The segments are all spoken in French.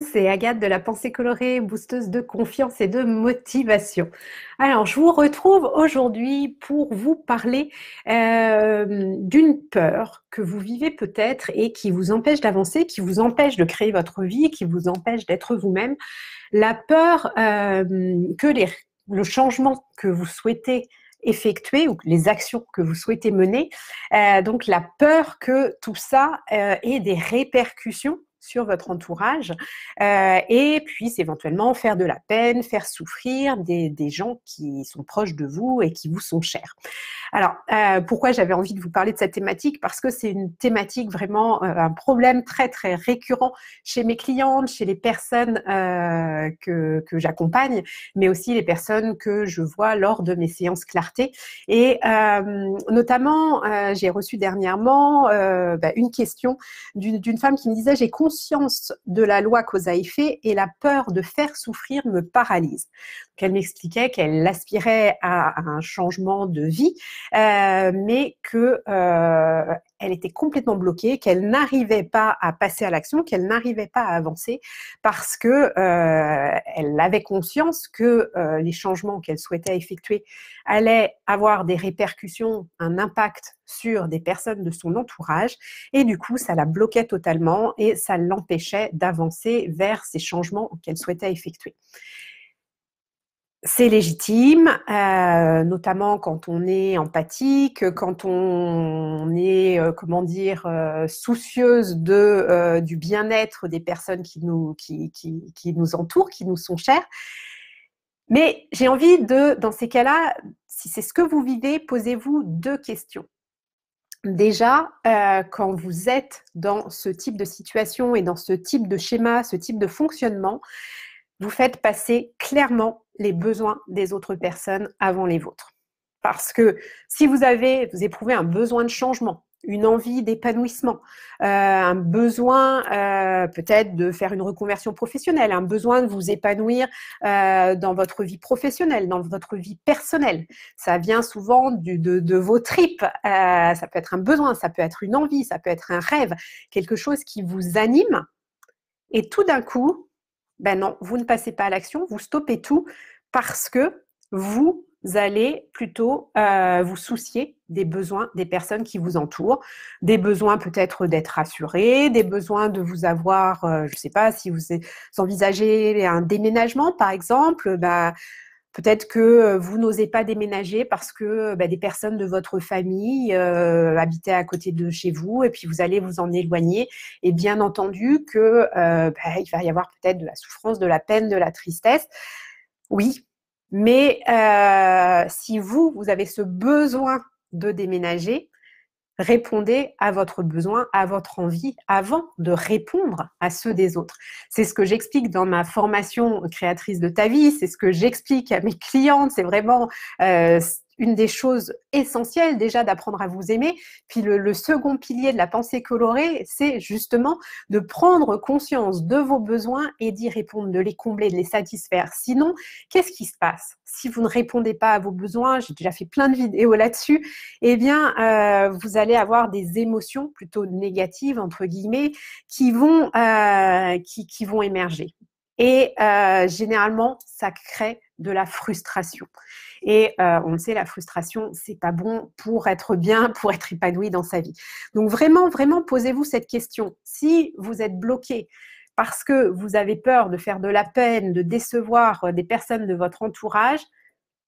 c'est Agathe de la Pensée Colorée, boosteuse de confiance et de motivation. Alors, je vous retrouve aujourd'hui pour vous parler euh, d'une peur que vous vivez peut-être et qui vous empêche d'avancer, qui vous empêche de créer votre vie, qui vous empêche d'être vous-même. La peur euh, que le changement que vous souhaitez effectuer ou les actions que vous souhaitez mener, euh, donc la peur que tout ça ait des répercussions sur votre entourage euh, et puisse éventuellement faire de la peine, faire souffrir des, gens qui sont proches de vous et qui vous sont chers. Alors, euh, pourquoi j'avais envie de vous parler de cette thématique Parce que c'est une thématique vraiment, euh, un problème très, très récurrent chez mes clientes, chez les personnes euh, que, que j'accompagne, mais aussi les personnes que je vois lors de mes séances clarté. Et notamment, j'ai reçu dernièrement bah, une question d'une femme qui me disait, j'ai conscience de la loi cause à et la peur de faire souffrir me paralyse qu'elle m'expliquait qu'elle aspirait à, un changement de vie, euh, mais que euh, elle était complètement bloquée, qu'elle n'arrivait pas à passer à l'action, qu'elle n'arrivait pas à avancer parce que euh, elle avait conscience que les changements qu'elle souhaitait effectuer allaient avoir des répercussions, un impact sur des personnes de son entourage et du coup ça la bloquait totalement et ça l'empêchait d'avancer vers ces changements qu'elle souhaitait effectuer c'est légitime, euh, notamment quand on est empathique, quand on est, euh, comment dire, euh, soucieuse de, du bien-être des personnes qui nous, qui, qui, nous entourent, qui nous sont chères. Mais j'ai envie de, dans ces cas-là, si c'est ce que vous vivez, posez-vous deux questions. Déjà, quand vous êtes dans ce type de situation et dans ce type de schéma, ce type de fonctionnement, vous faites passer clairement les besoins des autres personnes avant les vôtres. Parce que si vous avez, vous éprouvez un besoin de changement, une envie d'épanouissement, euh, un besoin euh, peut-être de faire une reconversion professionnelle, un besoin de vous épanouir euh, dans votre vie professionnelle, dans votre vie personnelle. Ça vient souvent du, de, vos tripes. ça peut être un besoin, ça peut être une envie, ça peut être un rêve, quelque chose qui vous anime. Et tout d'un coup, ben non, vous ne passez pas à l'action, vous stoppez tout parce que vous allez plutôt euh, vous soucier des besoins des personnes qui vous entourent, des besoins peut-être d'être rassuré, des besoins de vous avoir, euh, je ne sais pas, si vous envisagez un déménagement par exemple, bah, Peut-être que euh, vous n'osez pas déménager parce que euh, bah, des personnes de votre famille euh, habitaient à côté de chez vous et puis vous allez vous en éloigner. Et bien entendu que bah, il va y avoir peut-être de la souffrance, de la peine, de la tristesse. Oui, mais si vous vous avez ce besoin de déménager, répondez à votre besoin, à votre envie, avant de répondre à ceux des autres. C'est ce que j'explique dans ma formation créatrice de ta vie, c'est ce que j'explique à mes clientes, c'est vraiment... Euh, une des choses essentielles déjà d'apprendre à vous aimer. Puis le, second pilier de la pensée colorée, c'est justement de prendre conscience de vos besoins et d'y répondre, de les combler, de les satisfaire. Sinon, qu'est-ce qui se passe Si vous ne répondez pas à vos besoins, j'ai déjà fait plein de vidéos là-dessus, eh bien, euh, vous allez avoir des émotions plutôt négatives, entre guillemets, qui vont, euh, qui, vont émerger. Et euh, généralement, ça crée de la frustration. Et euh, on le sait, la frustration, c'est pas bon pour être bien, pour être épanoui dans sa vie. Donc vraiment, vraiment, posez-vous cette question. Si vous êtes bloqué parce que vous avez peur de faire de la peine, de décevoir euh, des personnes de votre entourage,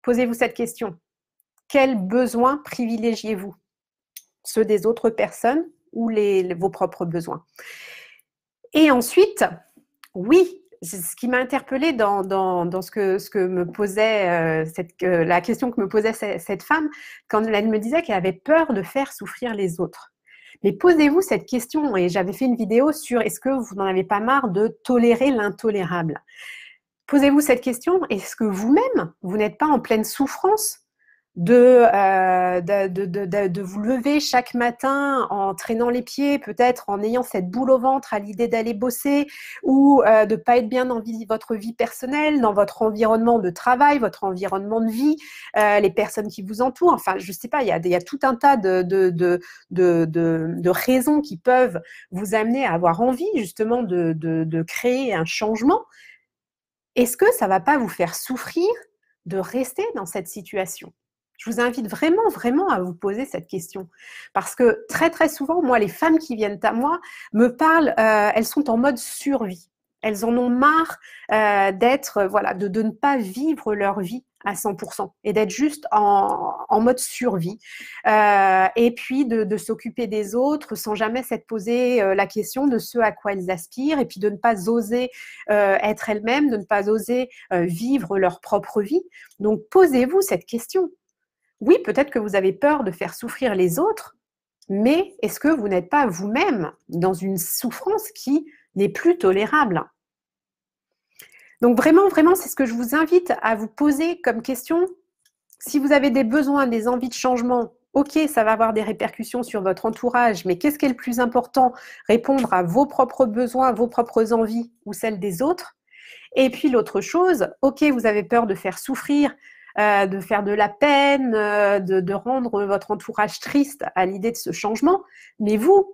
posez-vous cette question. Quels besoins privilégiez-vous Ceux des autres personnes ou vos propres besoins Et ensuite, oui, ce qui m'a interpellée dans, ce, que, ce que me posait euh, cette, la question que me posait cette, femme quand elle me disait qu'elle avait peur de faire souffrir les autres. Mais posez-vous cette question, et j'avais fait une vidéo sur est-ce que vous n'en avez pas marre de tolérer l'intolérable Posez-vous cette question, est-ce que vous-même, vous n'êtes pas en pleine souffrance euh, de, vous lever chaque matin en traînant les pieds, peut-être en ayant cette boule au ventre à l'idée d'aller bosser ou euh, de ne pas être bien dans votre vie personnelle, dans votre environnement de travail, votre environnement de vie, euh, les personnes qui vous entourent. Enfin, je ne sais pas, il y a, tout un tas de, de, raisons qui peuvent vous amener à avoir envie justement de créer un changement. Est-ce que ça ne va pas vous faire souffrir de rester dans cette situation je vous invite vraiment, vraiment à vous poser cette question. Parce que très, très souvent, moi, les femmes qui viennent à moi me parlent, euh, elles sont en mode survie. Elles en ont marre euh, d'être, euh, voilà, de, ne pas vivre leur vie à 100% et d'être juste en, mode survie. et puis de, s'occuper des autres sans jamais s'être posé la question de ce à quoi elles aspirent et puis de ne pas oser être elles-mêmes, de ne pas oser vivre leur propre vie. Donc posez-vous cette question oui, peut-être que vous avez peur de faire souffrir les autres, mais est-ce que vous n'êtes pas vous-même dans une souffrance qui n'est plus tolérable Donc vraiment, vraiment, c'est ce que je vous invite à vous poser comme question. Si vous avez des besoins, des envies de changement, ok, ça va avoir des répercussions sur votre entourage, mais qu'est-ce qui est le plus important Répondre à vos propres besoins, vos propres envies ou celles des autres. Et puis l'autre chose, ok, vous avez peur de faire souffrir, euh, de faire de la peine, euh, de, rendre votre entourage triste à l'idée de ce changement. Mais vous,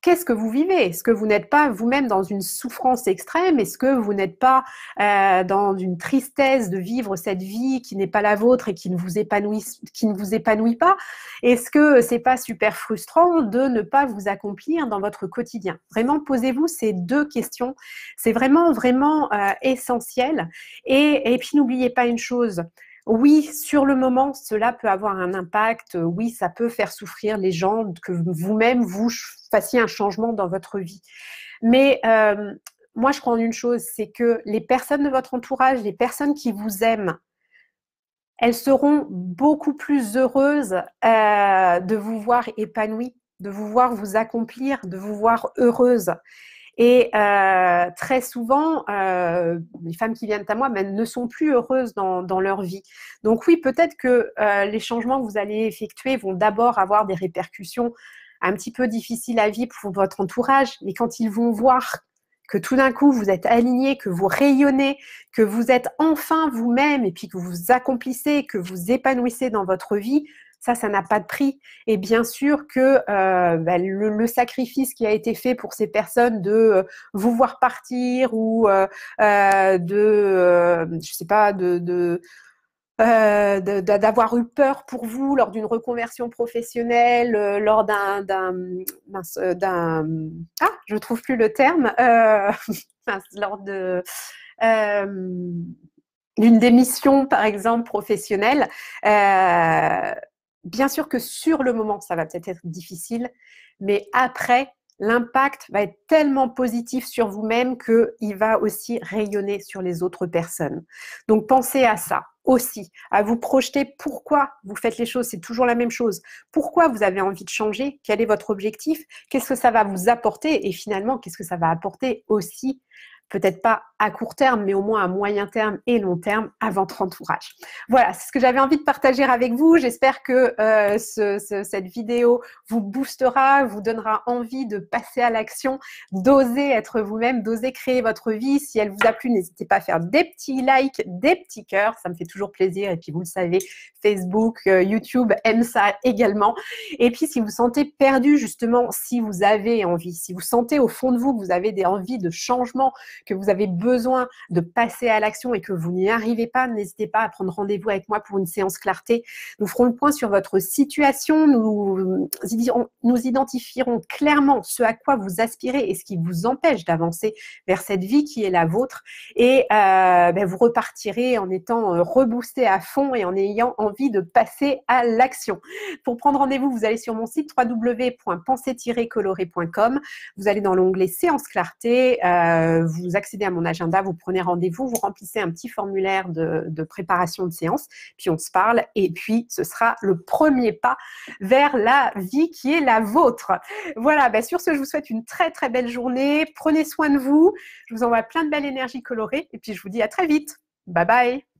qu'est-ce que vous vivez Est-ce que vous n'êtes pas vous-même dans une souffrance extrême Est-ce que vous n'êtes pas euh, dans une tristesse de vivre cette vie qui n'est pas la vôtre et qui ne vous épanouit, qui ne vous épanouit pas Est-ce que c'est pas super frustrant de ne pas vous accomplir dans votre quotidien Vraiment, posez-vous ces deux questions. C'est vraiment, vraiment essentiel. et puis, n'oubliez pas une chose oui, sur le moment, cela peut avoir un impact. Oui, ça peut faire souffrir les gens, que vous-même, vous fassiez un changement dans votre vie. Mais euh, moi, je crois en une chose, c'est que les personnes de votre entourage, les personnes qui vous aiment, elles seront beaucoup plus heureuses euh, de vous voir épanouie, de vous voir vous accomplir, de vous voir heureuse. Et euh, très souvent, euh, les femmes qui viennent à moi même ne sont plus heureuses dans, leur vie. Donc oui, peut-être que euh, les changements que vous allez effectuer vont d'abord avoir des répercussions un petit peu difficiles à vivre pour votre entourage, mais quand ils vont voir que tout d'un coup vous êtes aligné, que vous rayonnez, que vous êtes enfin vous-même et puis que vous accomplissez, que vous épanouissez dans votre vie, ça, ça n'a pas de prix. Et bien sûr que euh, bah, le, sacrifice qui a été fait pour ces personnes de euh, vous voir partir ou euh, de, je sais pas, de, d'avoir eu peur pour vous lors d'une reconversion professionnelle, lors d'un, d'un, ah, je trouve plus le terme, lors de d'une démission par exemple professionnelle bien sûr que sur le moment, ça va peut-être être difficile, mais après, l'impact va être tellement positif sur vous-même qu'il va aussi rayonner sur les autres personnes. Donc pensez à ça aussi, à vous projeter pourquoi vous faites les choses, c'est toujours la même chose. Pourquoi vous avez envie de changer Quel est votre objectif Qu'est-ce que ça va vous apporter Et finalement, qu'est-ce que ça va apporter aussi peut-être pas à court terme, mais au moins à moyen terme et long terme avant votre entourage. Voilà, c'est ce que j'avais envie de partager avec vous. J'espère que euh, cette vidéo vous boostera, vous donnera envie de passer à l'action, d'oser être vous-même, d'oser créer votre vie. Si elle vous a plu, n'hésitez pas à faire des petits likes, des petits cœurs, ça me fait toujours plaisir. Et puis vous le savez, Facebook, euh, YouTube aiment ça également. Et puis si vous sentez perdu justement, si vous avez envie, si vous sentez au fond de vous que vous avez des envies de changement, que vous avez besoin de passer à l'action et que vous n'y arrivez pas, n'hésitez pas à prendre rendez-vous avec moi pour une séance clarté. Nous ferons le point sur votre situation, nous, euh, nous identifierons clairement ce à quoi vous aspirez et ce qui vous empêche d'avancer vers cette vie qui est la vôtre et euh, ben, vous repartirez en étant euh, reboosté à fond et en ayant envie de passer à l'action. Pour prendre rendez-vous, vous allez sur mon site www.pensez-coloré.com. Vous allez dans l'onglet séance clarté. Euh, vous vous accédez à mon agenda, vous prenez rendez-vous, vous remplissez un petit formulaire de, préparation de séance, puis on se parle, et puis ce sera le premier pas vers la vie qui est la vôtre. Voilà, bah, sur ce, je vous souhaite une très très belle journée, prenez soin de vous, je vous envoie plein de belles énergies colorées, et puis je vous dis à très vite. Bye bye